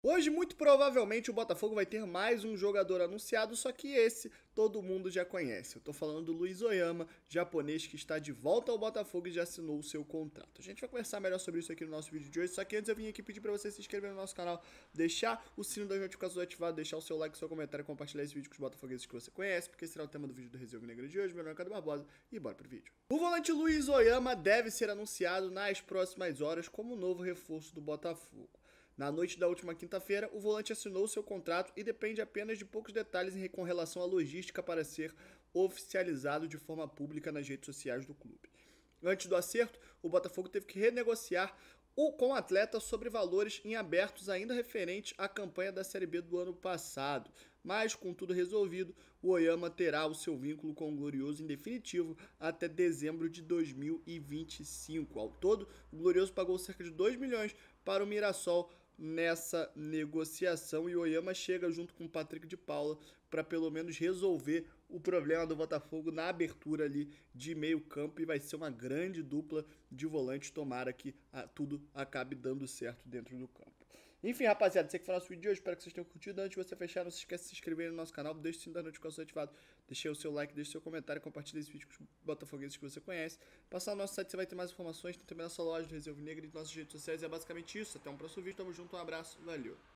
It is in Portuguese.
Hoje, muito provavelmente, o Botafogo vai ter mais um jogador anunciado, só que esse todo mundo já conhece. Eu tô falando do Luiz Oyama, japonês que está de volta ao Botafogo e já assinou o seu contrato. A gente vai conversar melhor sobre isso aqui no nosso vídeo de hoje, só que antes eu vim aqui pedir para você se inscrever no nosso canal, deixar o sino das notificações ativado, deixar o seu like, seu comentário, compartilhar esse vídeo com os botafogueses que você conhece, porque esse será o tema do vídeo do Resumo Negro de hoje. Meu nome é Cadu Barbosa e bora pro vídeo. O volante Luiz Oyama deve ser anunciado nas próximas horas como novo reforço do Botafogo. Na noite da última quinta-feira, o volante assinou seu contrato e depende apenas de poucos detalhes com relação à logística para ser oficializado de forma pública nas redes sociais do clube. Antes do acerto, o Botafogo teve que renegociar o, com o atleta sobre valores em abertos ainda referentes à campanha da Série B do ano passado. Mas, com tudo resolvido, o Oyama terá o seu vínculo com o Glorioso em definitivo até dezembro de 2025. Ao todo, o Glorioso pagou cerca de 2 milhões para o Mirassol nessa negociação e o Oyama chega junto com o Patrick de Paula para pelo menos resolver o problema do Botafogo na abertura ali de meio campo e vai ser uma grande dupla de volantes, tomara que a, ah, tudo acabe dando certo dentro do campo. Enfim, rapaziada, esse aqui foi o nosso vídeo de hoje. Espero que vocês tenham curtido. Antes de você fechar, não se esqueça de se inscrever no nosso canal. Deixe o sininho da notificação ativado. Deixe o seu like, deixe o seu comentário. Compartilhe esse vídeo com os botafoguenses que você conhece. Passar no nosso site, você vai ter mais informações. Tem também nossa loja do Reserva Negra e nossas redes sociais. E é basicamente isso. Até um próximo vídeo. Tamo junto, um abraço. Valeu.